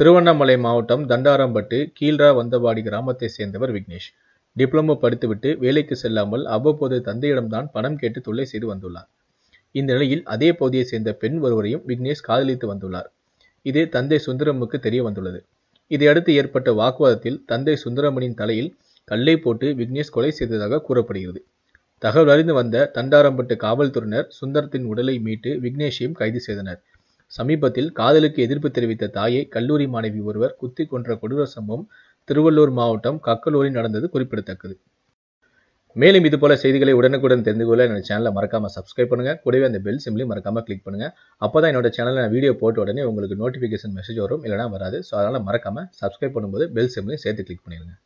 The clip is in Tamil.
திருவண்ணாமலை மாவட்டம் தண்டாரம்பட்டு கீழ்ரா வந்தவாடி கிராமத்தை சேர்ந்தவர் விக்னேஷ் டிப்ளமோ படித்துவிட்டு வேலைக்கு செல்லாமல் அவ்வப்போது தந்தையிடம்தான் பணம் கேட்டு தொல்லை செய்து வந்துள்ளார் இந்த நிலையில் அதே பகுதியைச் சேர்ந்த பெண் ஒருவரையும் விக்னேஷ் காதலித்து வந்துள்ளார் இது தந்தை சுந்தரமுக்கு தெரிய வந்துள்ளது இதையடுத்து ஏற்பட்ட வாக்குவாதத்தில் தந்தை சுந்தரமனின் தலையில் கல்லை போட்டு விக்னேஷ் கொலை செய்ததாக கூறப்படுகிறது தகவல் அறிந்து வந்த தண்டாரம்பட்டு காவல்துறையினர் சுந்தரத்தின் உடலை மீட்டு விக்னேஷையும் கைது செய்தனர் சமீபத்தில் காதலுக்கு எதிர்ப்பு தெரிவித்த தாயை கல்லூரி மாணவி ஒருவர் குத்தி கொன்ற கொடூர சம்பவம் திருவள்ளூர் மாவட்டம் கக்கலூரில் நடந்தது குறிப்பிடத்தக்கது மேலும் இது போல செய்திகளை உடனுக்குடன் தெரிந்து கொள்ள என்னோட சேனலை மறக்காம சப்ஸ்கிரைப் பண்ணுங்க கூடவே அந்த பெல் சிம்லையும் மறக்காம கிளிக் பண்ணுங்க அப்போ தான் என்னோட சேனலில் நான் வீடியோ போட்ட உடனே உங்களுக்கு நோட்டிஃபிகேஷன் மெசேஜ் வரும் இல்லைனா வராது ஸோ அதனால் மறக்காம சப்ஸ்கிரைப் பண்ணும்போது பெல் சிம்லையும் சேர்த்து கிளிக் பண்ணிடுங்க